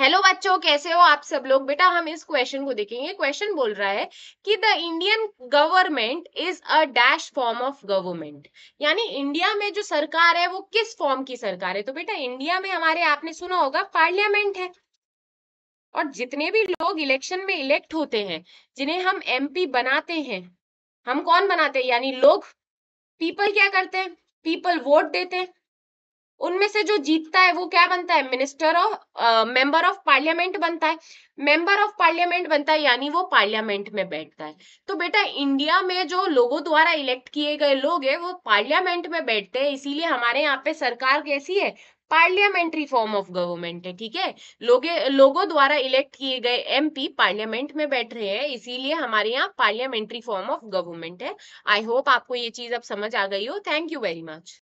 hello बच्चों कैसे हो आप सब लोग बेटा हम इस क्वेश्चन को देखेंगे क्वेश्चन बोल रहा है कि the Indian government is a dash form of government यानी इंडिया में जो सरकार है वो किस फॉर्म की सरकार है तो बेटा इंडिया में हमारे आपने सुना होगा पार्लियामेंट है और जितने भी लोग इलेक्शन में इलेक्ट होते हैं जिन्हें हम एम बनाते हैं हम कौन बनाते हैं यानी लोग पीपल क्या करते हैं पीपल वोट देते हैं उनमें से जो जीतता है वो क्या बनता है minister of member of parliament बनता है मेंबर ऑफ पार्लियामेंट बनता है यानी वो पार्लियामेंट में बैठता है तो बेटा इंडिया में जो लोगों द्वारा इलेक्ट किए गए लोग हैं वो पार्लियामेंट में बैठते हैं इसीलिए हमारे यहाँ पे सरकार कैसी है पार्लियामेंट्री फॉर्म ऑफ गवर्नमेंट है ठीक है लोगे लोगों द्वारा इलेक्ट किए गए एमपी पार्लियामेंट में बैठ रहे हैं इसीलिए हमारे यहाँ पार्लियामेंट्री फॉर्म ऑफ गवर्नमेंट है आई होप आपको ये चीज अब समझ आ गई हो थैंक यू वेरी मच